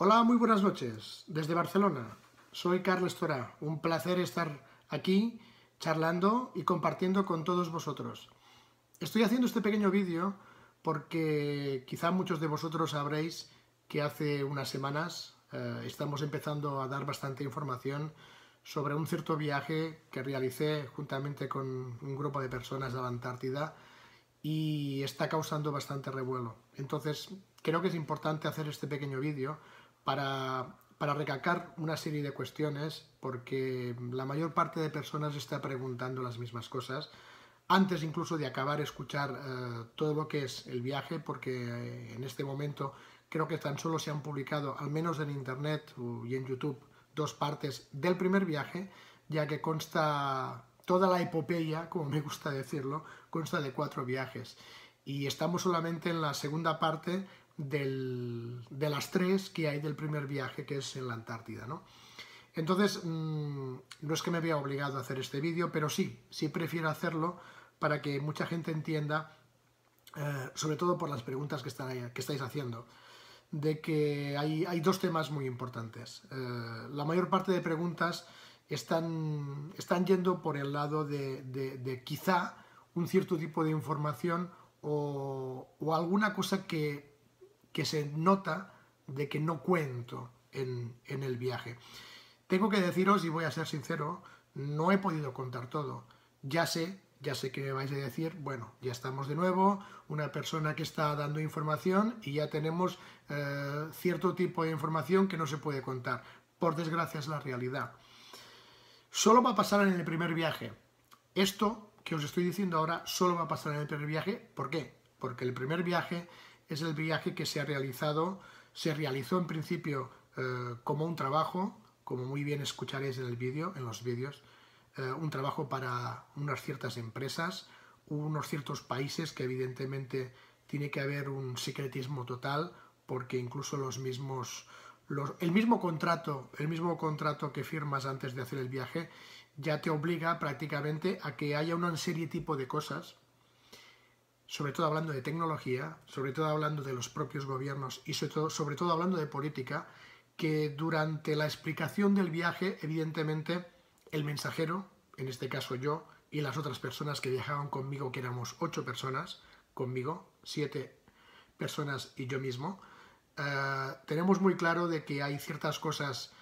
Hola, muy buenas noches desde Barcelona. Soy Carlos Torá. Un placer estar aquí charlando y compartiendo con todos vosotros. Estoy haciendo este pequeño vídeo porque quizá muchos de vosotros sabréis que hace unas semanas eh, estamos empezando a dar bastante información sobre un cierto viaje que realicé juntamente con un grupo de personas de la Antártida y está causando bastante revuelo. Entonces creo que es importante hacer este pequeño vídeo para, para recalcar una serie de cuestiones, porque la mayor parte de personas está preguntando las mismas cosas, antes incluso de acabar escuchar eh, todo lo que es el viaje, porque eh, en este momento creo que tan solo se han publicado, al menos en Internet y en YouTube, dos partes del primer viaje, ya que consta toda la epopeya, como me gusta decirlo, consta de cuatro viajes. Y estamos solamente en la segunda parte de las tres que hay del primer viaje, que es en la Antártida, ¿no? Entonces, mm, no es que me vea obligado a hacer este vídeo, pero sí, sí prefiero hacerlo para que mucha gente entienda, eh, sobre todo por las preguntas que, estáis, que estáis haciendo, de que hay, dos temas muy importantes. Eh, la mayor parte de preguntas están, están yendo por el lado de, quizá un cierto tipo de información o alguna cosa que que se nota de que no cuento en, el viaje. Tengo que deciros, y voy a ser sincero, no he podido contar todo. Ya sé, ya sé que me vais a decir, bueno, ya estamos de nuevo, una persona que está dando información y ya tenemos eh, cierto tipo de información que no se puede contar. Por desgracia es la realidad. Solo va a pasar en el primer viaje. Esto que os estoy diciendo ahora solo va a pasar en el primer viaje. ¿Por qué? Porque el primer viaje es el viaje que se ha realizado, se realizó en principio eh, como un trabajo, como muy bien escucharéis en el vídeo, en los vídeos, eh, un trabajo para unas ciertas empresas, unos ciertos países que evidentemente tiene que haber un secretismo total porque incluso los mismos el mismo contrato el mismo contrato que firmas antes de hacer el viaje ya te obliga prácticamente a que haya una serie tipo de cosas sobre todo hablando de tecnología, sobre todo hablando de los propios gobiernos y sobre todo, hablando de política, que durante la explicación del viaje, evidentemente, el mensajero, en este caso yo, y las otras personas que viajaban conmigo, que éramos ocho personas, conmigo, siete personas y yo mismo, eh, tenemos muy claro de que hay ciertas cosas,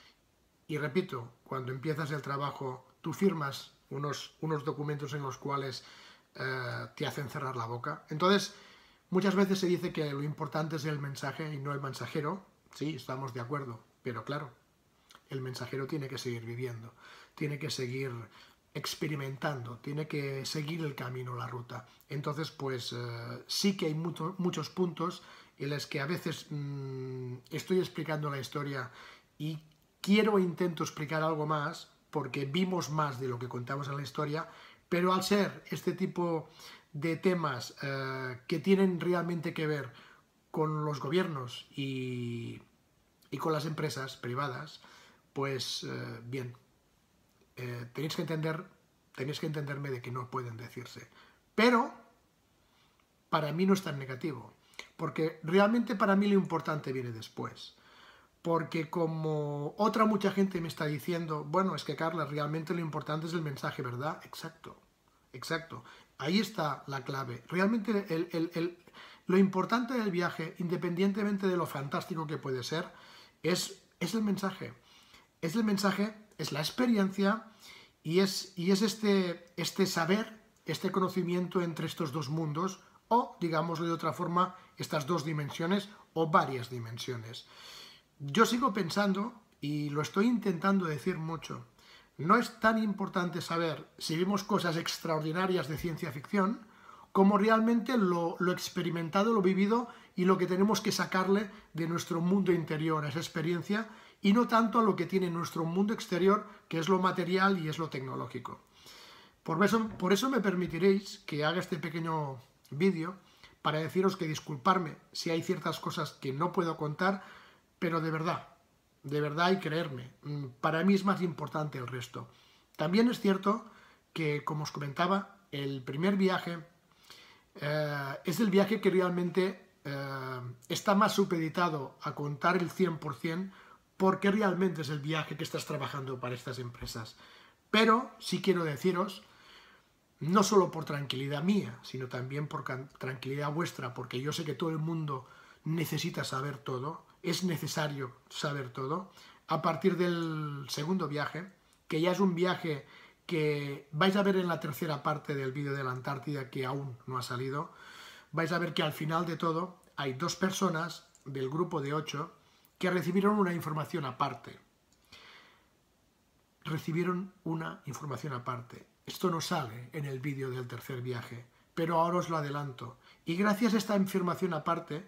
y repito, cuando empiezas el trabajo, tú firmas unos, unos documentos en los cuales eh, te hacen cerrar la boca. Entonces, muchas veces se dice que lo importante es el mensaje y no el mensajero. Sí, estamos de acuerdo, pero claro, el mensajero tiene que seguir viviendo, tiene que seguir experimentando, tiene que seguir el camino, la ruta. Entonces, pues eh, sí que hay muchos puntos en los que a veces mm, estoy explicando la historia y quiero intento explicar algo más porque vimos más de lo que contamos en la historia pero al ser este tipo de temas eh, que tienen realmente que ver con los gobiernos y, con las empresas privadas, pues eh, bien, eh, que entender, tenéis que entenderme de que no pueden decirse. Pero para mí no es tan negativo, porque realmente para mí lo importante viene después porque como otra mucha gente me está diciendo, bueno, es que Carla, realmente lo importante es el mensaje, ¿verdad? Exacto, exacto. Ahí está la clave. Realmente lo importante del viaje, independientemente de lo fantástico que puede ser, es, es el mensaje. Es el mensaje, es la experiencia y es, y es este, este saber, este conocimiento entre estos dos mundos o, digámoslo de otra forma, estas dos dimensiones o varias dimensiones. Yo sigo pensando, y lo estoy intentando decir mucho, no es tan importante saber si vimos cosas extraordinarias de ciencia ficción como realmente lo, experimentado, lo vivido y lo que tenemos que sacarle de nuestro mundo interior, a esa experiencia, y no tanto a lo que tiene nuestro mundo exterior, que es lo material y es lo tecnológico. Por eso, por eso me permitiréis que haga este pequeño vídeo para deciros que disculparme si hay ciertas cosas que no puedo contar, pero de verdad, de verdad y creerme. Mm, para mí es más importante el resto. También es cierto que, como os comentaba, el primer viaje eh, es el viaje que realmente eh, está más supeditado a contar el 100% porque realmente es el viaje que estás trabajando para estas empresas. Pero sí quiero deciros, no solo por tranquilidad mía, sino también por tranquilidad vuestra, porque yo sé que todo el mundo necesita saber todo, es necesario saber todo. A partir del segundo viaje, que ya es un viaje que vais a ver en la tercera parte del vídeo de la Antártida que aún no ha salido, vais a ver que al final de todo hay dos personas del grupo de ocho que recibieron una información aparte. Recibieron una información aparte. Esto no sale en el vídeo del tercer viaje, pero ahora os lo adelanto. Y gracias a esta información aparte,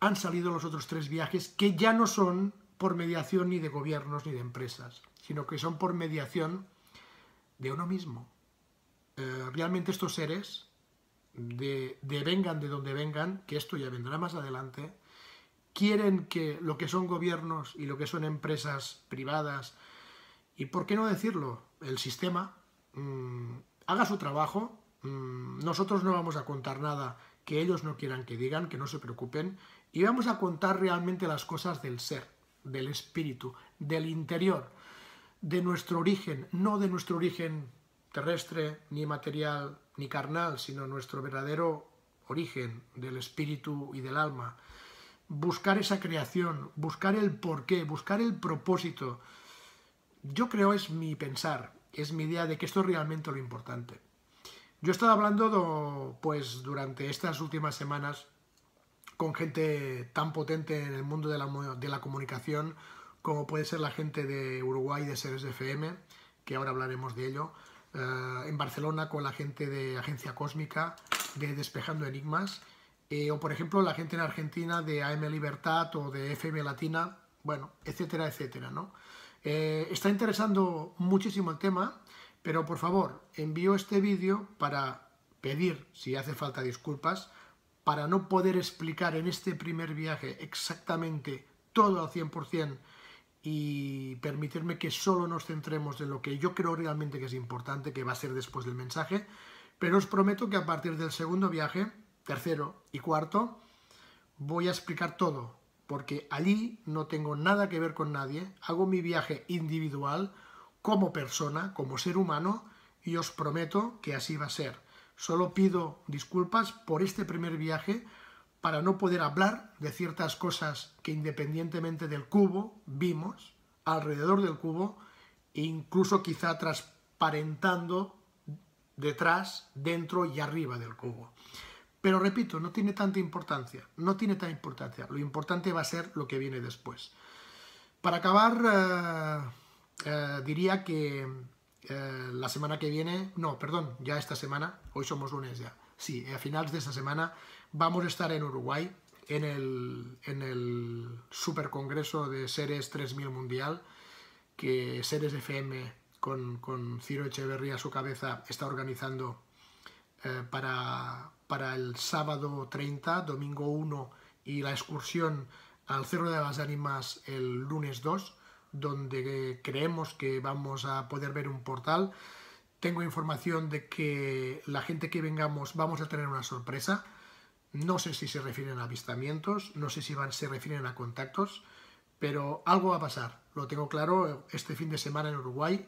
han salido los otros tres viajes que ya no son por mediación ni de gobiernos ni de empresas, sino que son por mediación de uno mismo. Eh, realmente estos seres, de, vengan de donde vengan, que esto ya vendrá más adelante, quieren que lo que son gobiernos y lo que son empresas privadas, y por qué no decirlo, el sistema, mm, haga su trabajo, mm, nosotros no vamos a contar nada que ellos no quieran que digan, que no se preocupen, y vamos a contar realmente las cosas del ser, del espíritu, del interior, de nuestro origen, no de nuestro origen terrestre, ni material, ni carnal, sino nuestro verdadero origen del espíritu y del alma. Buscar esa creación, buscar el porqué, buscar el propósito. Yo creo es mi pensar, es mi idea de que esto es realmente lo importante. Yo he estado hablando, pues, durante estas últimas semanas con gente tan potente en el mundo de la, comunicación como puede ser la gente de Uruguay de Seres FM, que ahora hablaremos de ello, eh, en Barcelona con la gente de Agencia Cósmica, de Despejando Enigmas, eh, o por ejemplo la gente en Argentina de AM Libertad o de FM Latina, bueno, etcétera, etcétera, ¿no? Eh, está interesando muchísimo el tema pero por favor, envío este vídeo para pedir, si hace falta disculpas, para no poder explicar en este primer viaje exactamente todo al 100% y permitirme que solo nos centremos en lo que yo creo realmente que es importante, que va a ser después del mensaje, pero os prometo que a partir del segundo viaje, tercero y cuarto, voy a explicar todo, porque allí no tengo nada que ver con nadie, hago mi viaje individual, como persona, como ser humano, y os prometo que así va a ser. Solo pido disculpas por este primer viaje para no poder hablar de ciertas cosas que independientemente del cubo vimos, alrededor del cubo, e incluso quizá transparentando detrás, dentro y arriba del cubo. Pero repito, no tiene tanta importancia, no tiene tanta importancia. Lo importante va a ser lo que viene después. Para acabar... Eh, eh, diría que eh, la semana que viene, no, perdón, ya esta semana, hoy somos lunes ya, sí, eh, a finales de esta semana vamos a estar en Uruguay en el, super congreso de Seres 3000 Mundial que Seres FM con, Ciro Echeverría a su cabeza está organizando para, para el sábado 30, domingo 1 y la excursión al Cerro de las Ánimas el lunes 2 donde eh, creemos que vamos a poder ver un portal. Tengo información de que la gente que vengamos vamos a tener una sorpresa. No sé si se refieren a avistamientos, no sé si se refieren a contactos, pero algo va a pasar. Lo tengo claro este fin de semana en Uruguay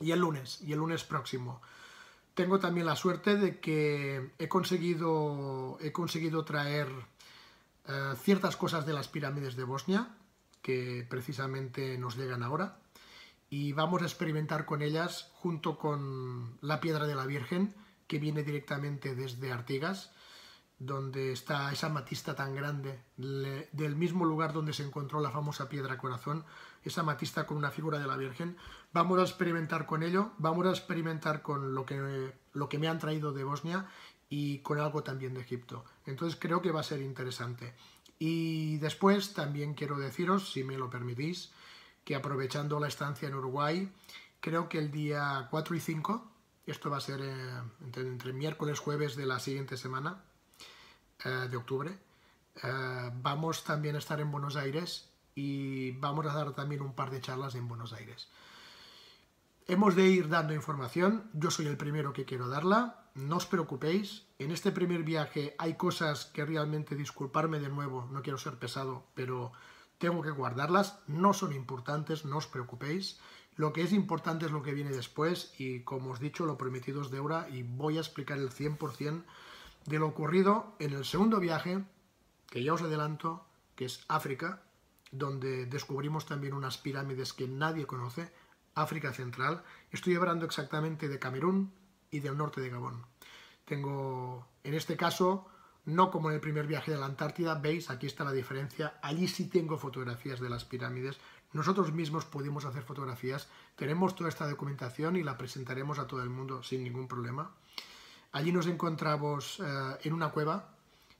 y el lunes, y el lunes próximo. Tengo también la suerte de que he conseguido, he conseguido traer eh, ciertas cosas de las pirámides de Bosnia que precisamente nos llegan ahora y vamos a experimentar con ellas junto con la piedra de la Virgen que viene directamente desde Artigas, donde está esa matista tan grande, del mismo lugar donde se encontró la famosa piedra corazón, esa matista con una figura de la Virgen. Vamos a experimentar con ello, vamos a experimentar con lo que, lo que me han traído de Bosnia y con algo también de Egipto. Entonces creo que va a ser interesante. Y después también quiero deciros, si me lo permitís, que aprovechando la estancia en Uruguay, creo que el día 4 y 5, esto va a ser eh, entre, miércoles y jueves de la siguiente semana eh, de octubre, eh, vamos también a estar en Buenos Aires y vamos a dar también un par de charlas en Buenos Aires. Hemos de ir dando información, yo soy el primero que quiero darla, no os preocupéis, en este primer viaje hay cosas que realmente disculparme de nuevo, no quiero ser pesado, pero tengo que guardarlas, no son importantes, no os preocupéis. Lo que es importante es lo que viene después y como os he dicho, lo prometido es de ahora y voy a explicar el 100% de lo ocurrido en el segundo viaje, que ya os adelanto, que es África, donde descubrimos también unas pirámides que nadie conoce, África Central. Estoy hablando exactamente de Camerún, y del norte de Gabón. Tengo, en este caso, no como en el primer viaje de la Antártida, veis, aquí está la diferencia, allí sí tengo fotografías de las pirámides, nosotros mismos pudimos hacer fotografías, tenemos toda esta documentación y la presentaremos a todo el mundo sin ningún problema. Allí nos encontramos eh, en una cueva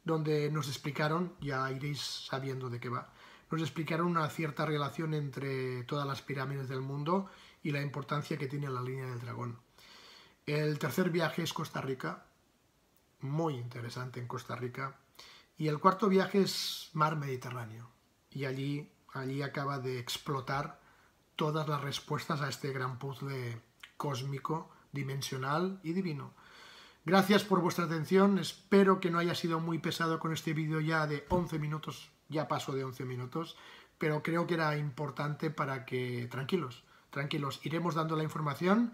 donde nos explicaron, ya iréis sabiendo de qué va, nos explicaron una cierta relación entre todas las pirámides del mundo y la importancia que tiene la línea del dragón. El tercer viaje es Costa Rica, muy interesante en Costa Rica. Y el cuarto viaje es mar Mediterráneo. Y allí, allí acaba de explotar todas las respuestas a este gran puzzle cósmico, dimensional y divino. Gracias por vuestra atención, espero que no haya sido muy pesado con este vídeo ya de 11 minutos, ya paso de 11 minutos, pero creo que era importante para que, tranquilos, tranquilos, iremos dando la información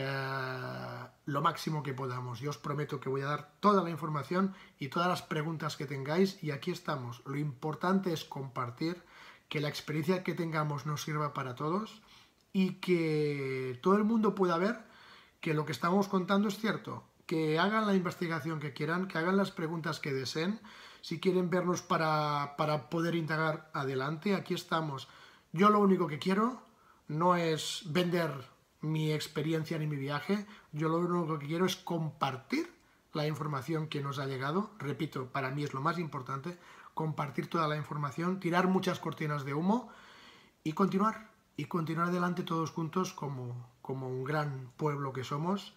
eh, lo máximo que podamos. Yo os prometo que voy a dar toda la información y todas las preguntas que tengáis y aquí estamos. Lo importante es compartir, que la experiencia que tengamos nos sirva para todos y que todo el mundo pueda ver que lo que estamos contando es cierto, que hagan la investigación que quieran, que hagan las preguntas que deseen. Si quieren vernos para, para, poder indagar adelante, aquí estamos. Yo lo único que quiero no es vender mi experiencia ni mi viaje. Yo lo único que quiero es compartir la información que nos ha llegado. Repito, para mí es lo más importante, compartir toda la información, tirar muchas cortinas de humo y continuar. Y continuar adelante todos juntos como, como un gran pueblo que somos.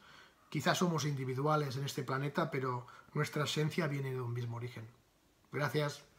Quizás somos individuales en este planeta, pero nuestra esencia viene de un mismo origen. Gracias.